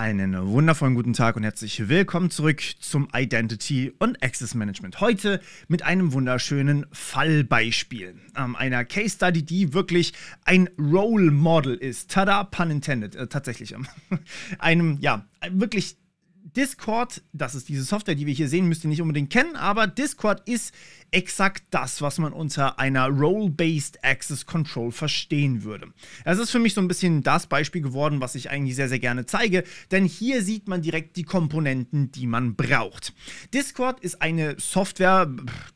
Einen wundervollen guten Tag und herzlich willkommen zurück zum Identity und Access Management. Heute mit einem wunderschönen Fallbeispiel. Ähm, einer Case Study, die wirklich ein Role Model ist. Tada, pun intended, äh, tatsächlich. Ähm, einem, ja, wirklich Discord, das ist diese Software, die wir hier sehen, müsst ihr nicht unbedingt kennen, aber Discord ist exakt das, was man unter einer Role-Based Access Control verstehen würde. Es ist für mich so ein bisschen das Beispiel geworden, was ich eigentlich sehr, sehr gerne zeige, denn hier sieht man direkt die Komponenten, die man braucht. Discord ist eine Software,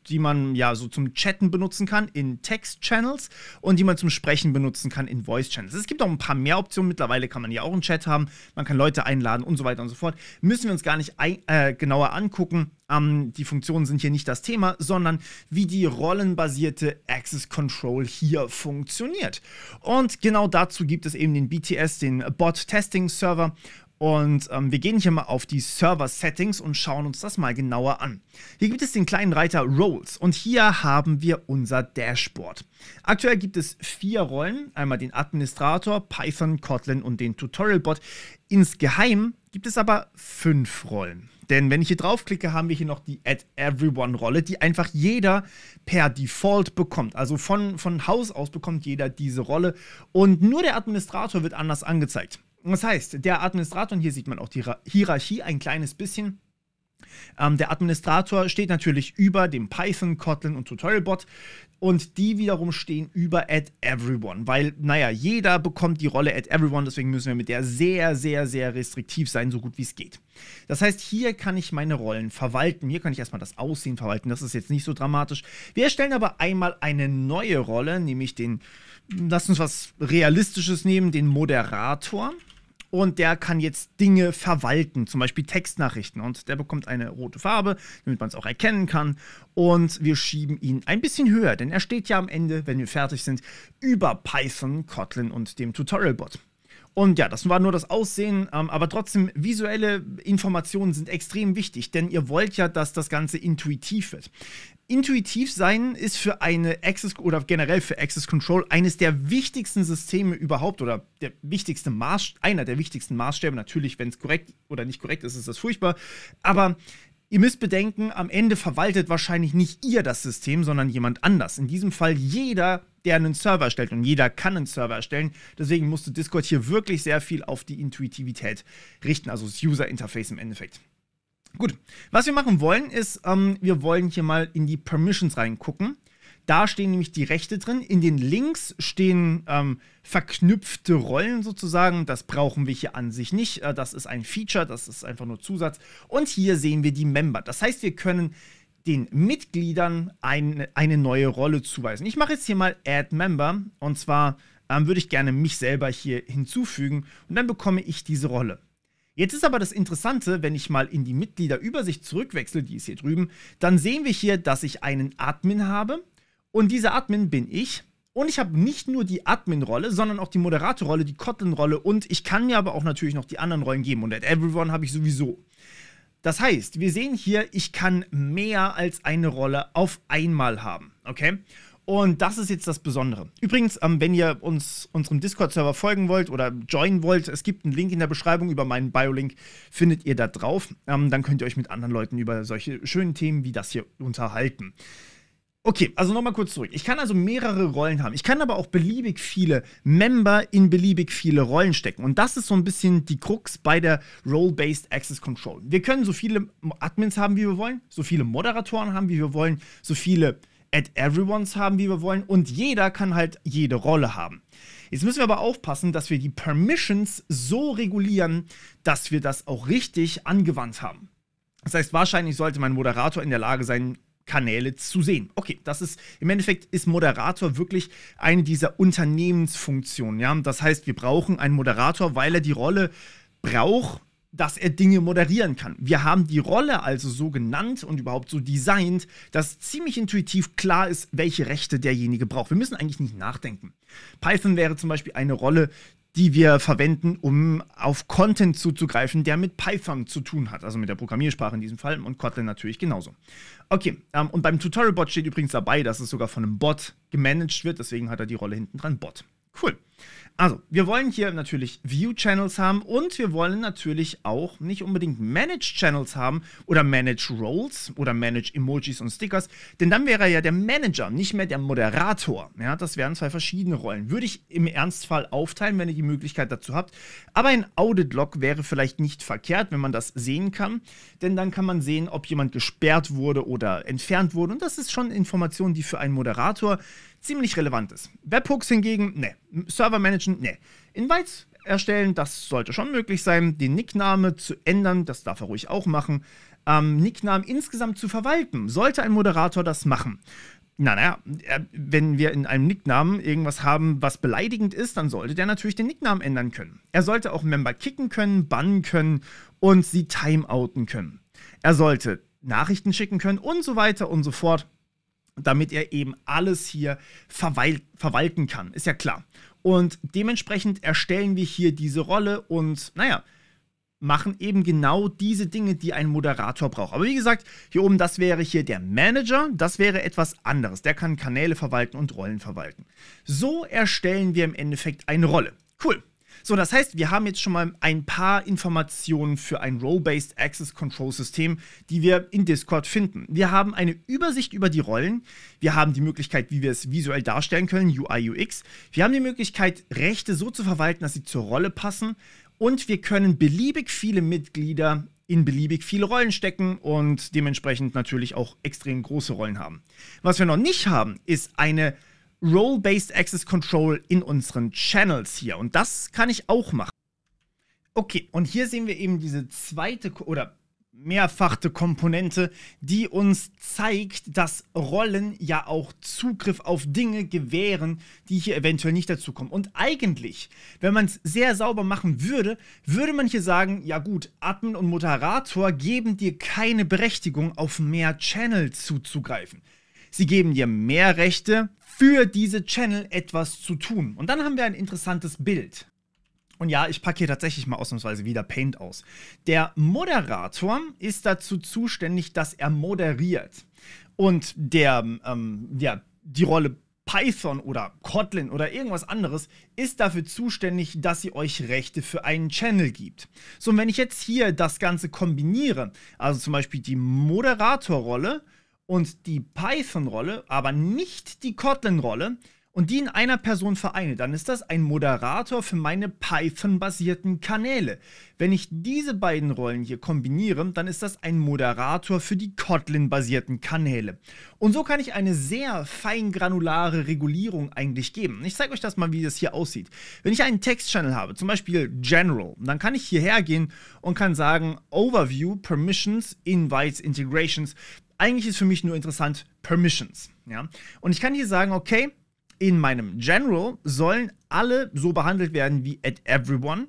die man ja so zum Chatten benutzen kann in Text-Channels und die man zum Sprechen benutzen kann in Voice-Channels. Es gibt auch ein paar mehr Optionen, mittlerweile kann man ja auch einen Chat haben, man kann Leute einladen und so weiter und so fort. Müssen müssen wir uns gar nicht ein, äh, genauer angucken. Ähm, die Funktionen sind hier nicht das Thema, sondern wie die rollenbasierte Access Control hier funktioniert. Und genau dazu gibt es eben den BTS, den Bot Testing Server. Und ähm, wir gehen hier mal auf die Server-Settings und schauen uns das mal genauer an. Hier gibt es den kleinen Reiter Roles und hier haben wir unser Dashboard. Aktuell gibt es vier Rollen, einmal den Administrator, Python, Kotlin und den Tutorial-Bot. Insgeheim gibt es aber fünf Rollen. Denn wenn ich hier draufklicke, haben wir hier noch die Add Everyone Rolle, die einfach jeder per Default bekommt. Also von, von Haus aus bekommt jeder diese Rolle und nur der Administrator wird anders angezeigt. Das heißt, der Administrator, und hier sieht man auch die Hierarchie ein kleines bisschen, ähm, der Administrator steht natürlich über dem Python, Kotlin und Tutorialbot und die wiederum stehen über at everyone, weil, naja, jeder bekommt die Rolle at everyone, deswegen müssen wir mit der sehr, sehr, sehr restriktiv sein, so gut wie es geht. Das heißt, hier kann ich meine Rollen verwalten. Hier kann ich erstmal das Aussehen verwalten, das ist jetzt nicht so dramatisch. Wir erstellen aber einmal eine neue Rolle, nämlich den, lass uns was Realistisches nehmen, den Moderator und der kann jetzt Dinge verwalten, zum Beispiel Textnachrichten. Und der bekommt eine rote Farbe, damit man es auch erkennen kann. Und wir schieben ihn ein bisschen höher, denn er steht ja am Ende, wenn wir fertig sind, über Python, Kotlin und dem Tutorial-Bot. Und ja, das war nur das Aussehen, ähm, aber trotzdem, visuelle Informationen sind extrem wichtig, denn ihr wollt ja, dass das Ganze intuitiv wird. Intuitiv sein ist für eine Access oder generell für Access Control eines der wichtigsten Systeme überhaupt oder der wichtigste Maß, einer der wichtigsten Maßstäbe. Natürlich, wenn es korrekt oder nicht korrekt ist, ist das furchtbar. Aber ihr müsst bedenken, am Ende verwaltet wahrscheinlich nicht ihr das System, sondern jemand anders. In diesem Fall jeder, der einen Server erstellt und jeder kann einen Server erstellen. Deswegen musste Discord hier wirklich sehr viel auf die Intuitivität richten, also das User Interface im Endeffekt. Gut, was wir machen wollen, ist, ähm, wir wollen hier mal in die Permissions reingucken. Da stehen nämlich die Rechte drin. In den Links stehen ähm, verknüpfte Rollen sozusagen. Das brauchen wir hier an sich nicht. Äh, das ist ein Feature, das ist einfach nur Zusatz. Und hier sehen wir die Member. Das heißt, wir können den Mitgliedern ein, eine neue Rolle zuweisen. Ich mache jetzt hier mal Add Member. Und zwar ähm, würde ich gerne mich selber hier hinzufügen. Und dann bekomme ich diese Rolle. Jetzt ist aber das Interessante, wenn ich mal in die Mitgliederübersicht zurückwechsle, die ist hier drüben, dann sehen wir hier, dass ich einen Admin habe und dieser Admin bin ich. Und ich habe nicht nur die Admin-Rolle, sondern auch die Moderator-Rolle, die Kotlin-Rolle und ich kann mir aber auch natürlich noch die anderen Rollen geben und at everyone habe ich sowieso. Das heißt, wir sehen hier, ich kann mehr als eine Rolle auf einmal haben, okay? Und das ist jetzt das Besondere. Übrigens, ähm, wenn ihr uns unserem Discord-Server folgen wollt oder joinen wollt, es gibt einen Link in der Beschreibung über meinen Biolink, findet ihr da drauf. Ähm, dann könnt ihr euch mit anderen Leuten über solche schönen Themen wie das hier unterhalten. Okay, also nochmal kurz zurück. Ich kann also mehrere Rollen haben. Ich kann aber auch beliebig viele Member in beliebig viele Rollen stecken. Und das ist so ein bisschen die Krux bei der Role-Based Access Control. Wir können so viele Admins haben, wie wir wollen, so viele Moderatoren haben, wie wir wollen, so viele at Everyone's haben, wie wir wollen. Und jeder kann halt jede Rolle haben. Jetzt müssen wir aber aufpassen, dass wir die Permissions so regulieren, dass wir das auch richtig angewandt haben. Das heißt, wahrscheinlich sollte mein Moderator in der Lage sein, Kanäle zu sehen. Okay, das ist im Endeffekt ist Moderator wirklich eine dieser Unternehmensfunktionen. Ja, das heißt, wir brauchen einen Moderator, weil er die Rolle braucht, dass er Dinge moderieren kann. Wir haben die Rolle also so genannt und überhaupt so designt, dass ziemlich intuitiv klar ist, welche Rechte derjenige braucht. Wir müssen eigentlich nicht nachdenken. Python wäre zum Beispiel eine Rolle, die wir verwenden, um auf Content zuzugreifen, der mit Python zu tun hat, also mit der Programmiersprache in diesem Fall und Kotlin natürlich genauso. Okay, ähm, und beim Tutorial-Bot steht übrigens dabei, dass es sogar von einem Bot gemanagt wird, deswegen hat er die Rolle hinten dran Bot. Cool. Also, wir wollen hier natürlich View-Channels haben und wir wollen natürlich auch nicht unbedingt Manage-Channels haben oder Manage-Roles oder Manage-Emojis und Stickers, denn dann wäre er ja der Manager, nicht mehr der Moderator. Ja, das wären zwei verschiedene Rollen. Würde ich im Ernstfall aufteilen, wenn ihr die Möglichkeit dazu habt. Aber ein Audit-Log wäre vielleicht nicht verkehrt, wenn man das sehen kann, denn dann kann man sehen, ob jemand gesperrt wurde oder entfernt wurde. Und das ist schon Information, die für einen Moderator ziemlich relevant ist. Webhooks hingegen, ne. Server managen, ne. Invites erstellen, das sollte schon möglich sein. Den Nickname zu ändern, das darf er ruhig auch machen. Ähm, Nicknamen insgesamt zu verwalten, sollte ein Moderator das machen. Na, naja, äh, wenn wir in einem Nicknamen irgendwas haben, was beleidigend ist, dann sollte der natürlich den Nicknamen ändern können. Er sollte auch Member kicken können, bannen können und sie timeouten können. Er sollte Nachrichten schicken können und so weiter und so fort damit er eben alles hier verweil verwalten kann, ist ja klar. Und dementsprechend erstellen wir hier diese Rolle und naja, machen eben genau diese Dinge, die ein Moderator braucht. Aber wie gesagt, hier oben, das wäre hier der Manager, das wäre etwas anderes. Der kann Kanäle verwalten und Rollen verwalten. So erstellen wir im Endeffekt eine Rolle. Cool. So, das heißt, wir haben jetzt schon mal ein paar Informationen für ein Row-Based Access Control System, die wir in Discord finden. Wir haben eine Übersicht über die Rollen. Wir haben die Möglichkeit, wie wir es visuell darstellen können, UI, UX. Wir haben die Möglichkeit, Rechte so zu verwalten, dass sie zur Rolle passen. Und wir können beliebig viele Mitglieder in beliebig viele Rollen stecken und dementsprechend natürlich auch extrem große Rollen haben. Was wir noch nicht haben, ist eine Role-Based Access Control in unseren Channels hier. Und das kann ich auch machen. Okay, und hier sehen wir eben diese zweite oder mehrfachte Komponente, die uns zeigt, dass Rollen ja auch Zugriff auf Dinge gewähren, die hier eventuell nicht dazukommen. Und eigentlich, wenn man es sehr sauber machen würde, würde man hier sagen, ja gut, Admin und Moderator geben dir keine Berechtigung, auf mehr Channel zuzugreifen. Sie geben dir mehr Rechte, für diese Channel etwas zu tun. Und dann haben wir ein interessantes Bild. Und ja, ich packe hier tatsächlich mal ausnahmsweise wieder Paint aus. Der Moderator ist dazu zuständig, dass er moderiert. Und der, ähm, ja, die Rolle Python oder Kotlin oder irgendwas anderes ist dafür zuständig, dass sie euch Rechte für einen Channel gibt. So, und wenn ich jetzt hier das Ganze kombiniere, also zum Beispiel die Moderatorrolle und die Python-Rolle, aber nicht die Kotlin-Rolle und die in einer Person vereine, dann ist das ein Moderator für meine Python-basierten Kanäle. Wenn ich diese beiden Rollen hier kombiniere, dann ist das ein Moderator für die Kotlin-basierten Kanäle. Und so kann ich eine sehr feingranulare Regulierung eigentlich geben. Ich zeige euch das mal, wie das hier aussieht. Wenn ich einen Text-Channel habe, zum Beispiel General, dann kann ich hierher gehen und kann sagen Overview, Permissions, Invites, Integrations eigentlich ist für mich nur interessant Permissions. Ja? Und ich kann hier sagen, okay, in meinem General sollen alle so behandelt werden wie at everyone.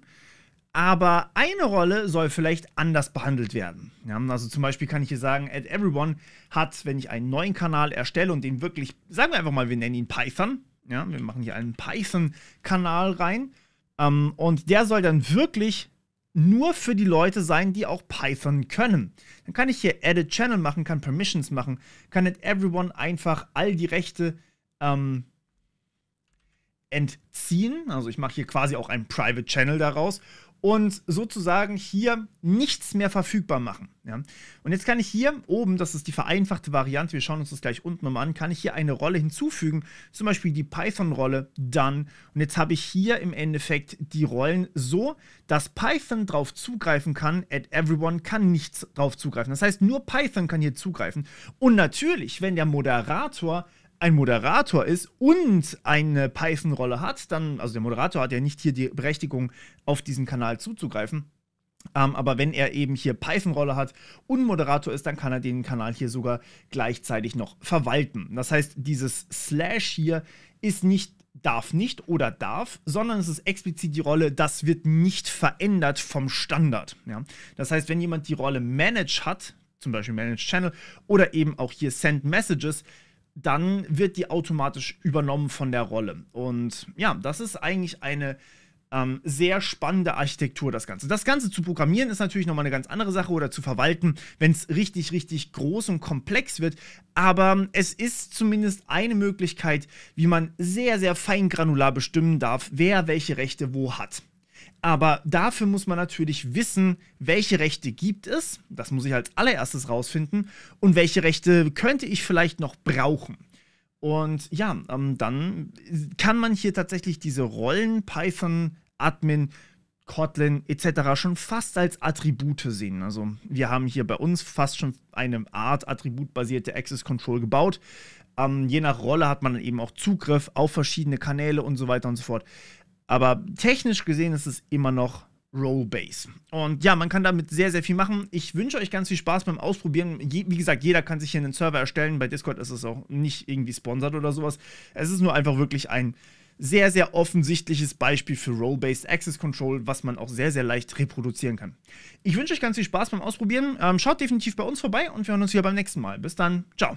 Aber eine Rolle soll vielleicht anders behandelt werden. Ja, also zum Beispiel kann ich hier sagen, at everyone hat, wenn ich einen neuen Kanal erstelle und den wirklich, sagen wir einfach mal, wir nennen ihn Python. Ja, wir machen hier einen Python-Kanal rein. Ähm, und der soll dann wirklich nur für die Leute sein, die auch Python können. Dann kann ich hier Edit Channel machen, kann Permissions machen, kann at everyone einfach all die Rechte ähm, entziehen. Also ich mache hier quasi auch einen Private Channel daraus und sozusagen hier nichts mehr verfügbar machen. Ja? Und jetzt kann ich hier oben, das ist die vereinfachte Variante, wir schauen uns das gleich unten nochmal an, kann ich hier eine Rolle hinzufügen, zum Beispiel die Python-Rolle Done. Und jetzt habe ich hier im Endeffekt die Rollen so, dass Python drauf zugreifen kann, at everyone kann nichts drauf zugreifen. Das heißt, nur Python kann hier zugreifen. Und natürlich, wenn der Moderator ein Moderator ist und eine Python-Rolle hat, dann, also der Moderator hat ja nicht hier die Berechtigung, auf diesen Kanal zuzugreifen. Ähm, aber wenn er eben hier Python-Rolle hat und Moderator ist, dann kann er den Kanal hier sogar gleichzeitig noch verwalten. Das heißt, dieses Slash hier ist nicht darf nicht oder darf, sondern es ist explizit die Rolle, das wird nicht verändert vom Standard. Ja? Das heißt, wenn jemand die Rolle Manage hat, zum Beispiel Manage Channel oder eben auch hier Send Messages, dann wird die automatisch übernommen von der Rolle. Und ja, das ist eigentlich eine ähm, sehr spannende Architektur, das Ganze. Das Ganze zu programmieren ist natürlich nochmal eine ganz andere Sache oder zu verwalten, wenn es richtig, richtig groß und komplex wird. Aber es ist zumindest eine Möglichkeit, wie man sehr, sehr feingranular bestimmen darf, wer welche Rechte wo hat. Aber dafür muss man natürlich wissen, welche Rechte gibt es, das muss ich als allererstes rausfinden, und welche Rechte könnte ich vielleicht noch brauchen. Und ja, ähm, dann kann man hier tatsächlich diese Rollen Python, Admin, Kotlin etc. schon fast als Attribute sehen. Also wir haben hier bei uns fast schon eine Art attributbasierte Access Control gebaut. Ähm, je nach Rolle hat man eben auch Zugriff auf verschiedene Kanäle und so weiter und so fort. Aber technisch gesehen ist es immer noch Rollbase. Und ja, man kann damit sehr, sehr viel machen. Ich wünsche euch ganz viel Spaß beim Ausprobieren. Je, wie gesagt, jeder kann sich hier einen Server erstellen. Bei Discord ist es auch nicht irgendwie sponsert oder sowas. Es ist nur einfach wirklich ein sehr, sehr offensichtliches Beispiel für Role-Based Access Control, was man auch sehr, sehr leicht reproduzieren kann. Ich wünsche euch ganz viel Spaß beim Ausprobieren. Ähm, schaut definitiv bei uns vorbei und wir hören uns wieder beim nächsten Mal. Bis dann. Ciao.